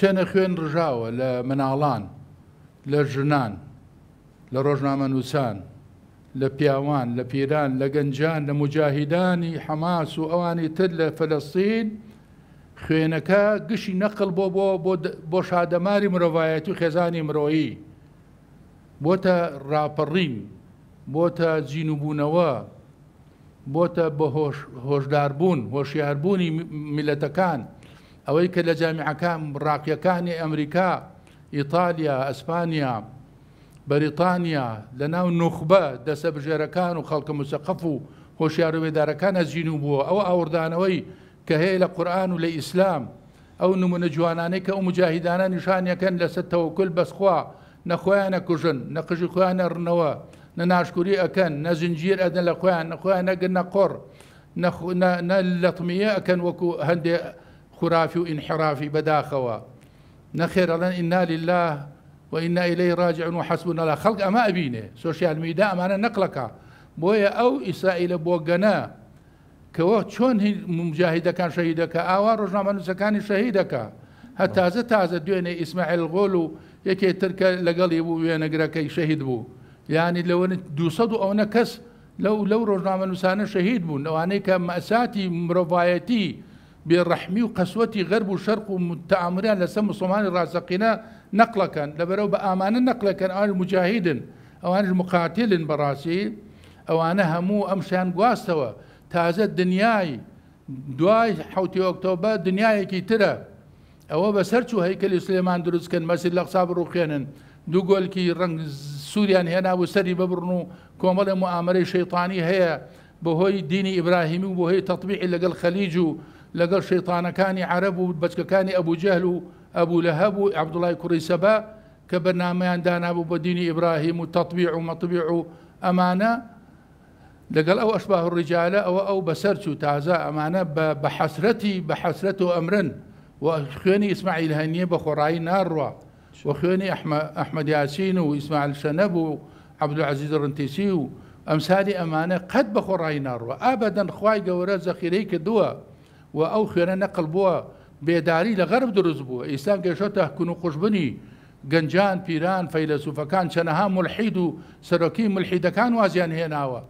چێنە خوێن ڕژاوە لە مناڵان لە ژنان لە ڕۆژنامە نووسان لە پیاوان لە پیران لە گەنجان لە مجاهیدانی حەماس و ئەوانی تر لە فلەستین خوێنەکە گشتی نەقل بۆ بۆ بۆ شادەماری مرۆڤایەت و خێزانی مرۆیی بۆتە راپەڕین بۆتە جینوبوونەوە بۆتە بە هۆشداربوون هۆشیاربوونی میلەتەکان أويك لجامعة كان جامیعەکان كان أمريكا إيطاليا أسبانيا بريطانيا لنا ناو نوخبە دەسە بژێرەکان و خەڵکە مسەقف و هۆشیار وێدارەکان ئەزین و بووە ئەوە ئاوردانەوەی کە هەیە أو قورآن و لە ئیسلام ئەو نمونە جوانانەی کە ئەو مجاهیدانە نیشانەکەن لەسەر تەوەکل بەسخوا نەخۆیان نەکوژن نەقژی خۆیان نەڕنەوە نە ناشکوری ئەەکەن نەزنجیر ئەدەن لە كرافي وانحرافي بداخوا نخير لنا إنا لله وإنا إليه راجعون وحسبنا الله خلق أما أبينه سوشيال ميديا انا نقلك بويا أو إسرائيل بوغنا كوا چون مجاهده كان شهيدك او كا من سكان شهيدك حتى هذا تازه تازە اسماعيل غولو يكي ترك یەکێ ترکە لەگەڵی كي شهيد بو يعني لو لەوە دو نكس لو لو لەو من سكان شهيد بو لو کە مەساتی مرۆڤایەتی برحمي و قەسوەتی غەرب و شەرق و تەعامریان نقلة كان ڕازەقینە نەقلەکەن لەبەرەو كان ئامانە نەقلەکەن أو مجاهدن ئەوانش مقاتلن أو أنا هەموو أمشان گواستەوە تازة دنیای دوای حوتی ئۆکتۆبە دنیایەکی ترە ئەوە بەسەر چوو هەیکەلی سلێمان دروستکەن مەسیل لە قساب دو دوو كي ڕنگ سووریان هنا و سەری ببرن و کۆمەڵێ معامەی شەیطانی هەیە بەهۆی دینی ئیبراهیمی و بۆهۆی لقال شيطان كان عرب بس كان ابو جهل ابو لهب عبد الله كري سبا كبرنامج دان ابو بدين ابراهيم وتطبيع ومطبيع امانه لقال او اشباه الرجال او او بسرت تازا امانه بحسرتي بحسرته امرا وخيوني اسماعيل هنيه بخوراي نار وخيوني احمد احمد ياسين واسماعيل شنب وعبد العزيز الرنتيسي امثالي امانه قد بخوراي نار ابدا خواي قورا ذخيري كدوا و او خیره نقل بو بێداری لە غەرب دروست بووە ئیسلام گەشتە کون و قوشببنی گەنجان پیران فەیلسوفەکان چەنەها ملحید و سەرۆکی ملحیدەکان وازیان هێناوە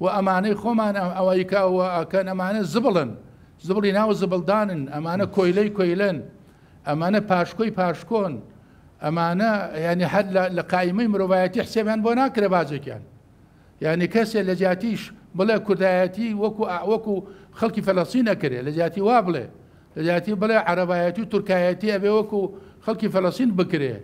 و امانه ئەمانەی خۆمان ئەوەیکەوە ئەکەن ئەمانە زبڵن زبڵی ناوە زبڵدانن امانه کویلی کویلن امانه پاشکوی پاشکون امانه یعنی يعني حد لە مروایتی مرۆڤایەتی بو ناکره ناکرە کن یعنی يعني کسی لجاتیش بلا کوردایەتی وكو وكو خەڵکی فلسطين كري لجاتي وابله لجاتي بلا عربياتي تركياتي ابي وكو و فلسطين بكري وەکو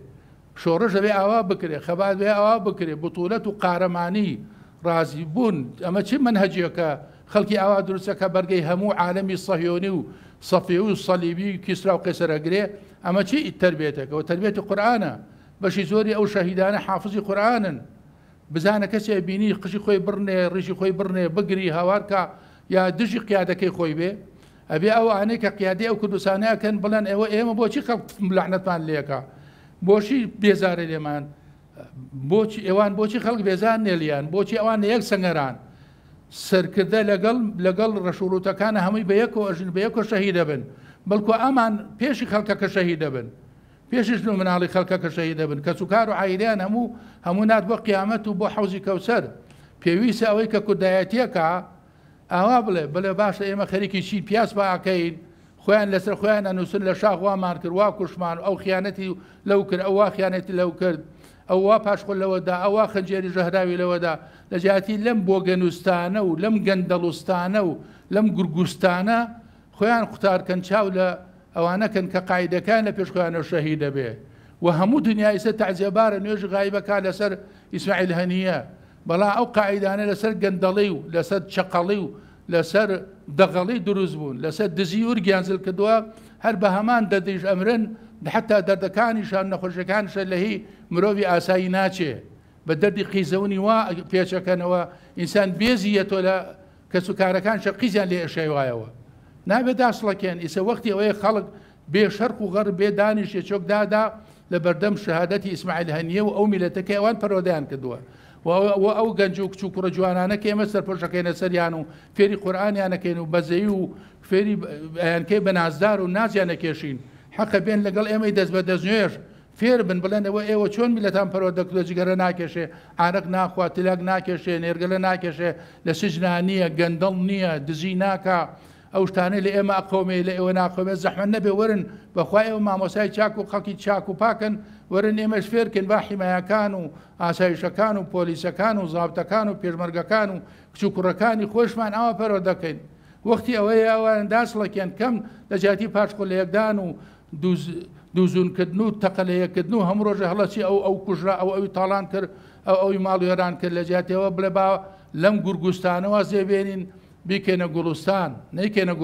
ابي اوا بكري شۆڕژە ابي اوا بكري بطوله بێ رازي بون اما شي قارەمانی ڕازی بوون ئەمە چی من هەجیەکە خەڵکی ئاوا دروستەکە بەرگەی هەموو عالمی سەهیۆنی و سەفی و سەلیبی و کیسرا و قێسەرەگرێ ئەمە چی بزانە کەسێ بینی قژی خۆی برنێ ڕژی خۆی برنێ بگری هاوارکە یا دژی قیادەکەی خۆی بێ ئەبێ ئەو ئانەی کە قیادی ئەو کوردستانەکەن بڵێن ئێوە ئێمە بۆچی خەڵلاحەتمان لێکە بۆشی بێزارە لێمان بۆچی ئێوان بۆچی خەڵک بێزان نێلیان بۆچی ئەوان یەک سنگەران سەرکردە لەگەڵ لەگەڵ ڕەشوروتەکانە هەمووی بە یەکەوە ئەژن بە یەکۆ شەهی دەبن بەڵکو ئەمان پێشی خەڵکەکە شەهی دەبن پێشش و مناڵی خەکە کە شەی دەبن کە سوکار و عیلیان هەموو هەموو نات بۆ قیامەت و بۆ حوزی کەوسەر پێویستە ئەوەی کە کوردایەتیەکە ئاوا بڵێ بڵێ باشە ئێمە خەریکی چی پیاس باکەین خۆیان لەسەر خۆیان ئەنووسن لە شاخوامان کرد وا کوشمان ئەو خیانەتی لەو کرد ئەووا خیانەتی لەو کرد ئەووا پاشخۆ لەوەدا ئەوە خەنجێری ژەهراوی لەوەدا لە جیاتی لەم بۆ گەنووسستانە و لەم گەندەڵوستانە و لەم گورگوستانە خۆیان قوتارکەن چاو لە ئەوانەکەن کە قاعدەکان لە پێشخوایانە شەهیدە بێ و هەموو دنیای سە تعجێبارە نوێژ غایبەکە لەسەر ئیسماعیل هەنیە بەڵا ئەو قاعدانە لەسەر گەندەڵی و لەسەر چقەڵی و لەسەر دەغەڵی دروست بوون لەسەر دزی و گیانزل کردووە هەر بە هەمان دەدەیش ئەمرن حتا دەردەکانیشان نەخۆشەکانشە لەهی مرۆڤی ئاسایی ناچێ بە دەردی قیزەونی وا پێچەکەنەوە ئینسان بێزیە تۆ لە کەسوکارەکان شە قیزیان لێ ئەشێ وایەوە نابێت داسڵەکەن ئیسە وەختی ئەوەیە خەڵک بێ شەرق و غەر بێ دانیشێ چۆکدادا لە بەردەم شهادەتی ئیسماعیل هەنیە و ئەو میلەتەکە ئەوان پەرۆدایان کردووە ئەو گەنج و کچ و کوڕە جوانانە کە ئێمە سەرپۆشەکەینە سەریان و فێری قورآانیانەکەین و بەزەی و فێری ئەیانکەی بەنازدار و نازیانە کێشین حەقە بێن لەگەڵ ئێمەی دەست بە دەستنوێش فێر بن بڵێنەوە ئێوە چۆن میلەتان پەرۆدەکلۆ جگەرە ناکێشێ ئارەق ناخواتلاک ناکێشێ نێرگەلە ناکێشێ لە سژنا نییە گەندەڵ نییە دزی ناکە. ئەو شتانەی لە ئێمە قۆمێ لە ئێوە ناقۆمێ زەحمە نەبێ ورن بەخوای ئەو مامۆسای چاک و خەکی چاک و پاکن ورن ئێمەش فێرکن با حیمایەکان و ئاسایشەکان و پۆلیسەکان و زابتەکان و پێشمەرگەکان و کچوکوڕەکانی خۆشمان ئەوە پەرۆ دەکەین وەختی ئەوەی ئەوان داسڵەکەن کەم لە جااتی پاشکۆ لە یەکدان و دوزونکردن و تەقلەیەکردن و هەموو ڕۆژە هەڵەچی ئەو ئەو کوژرا ئەو ئەوی تاڵان کرد ئەو ئەوی ماڵ وێران کرد لە جاتەوە بڵێ با لەم گورگستانەوە زێبێنین bir kene gurusan, ne kene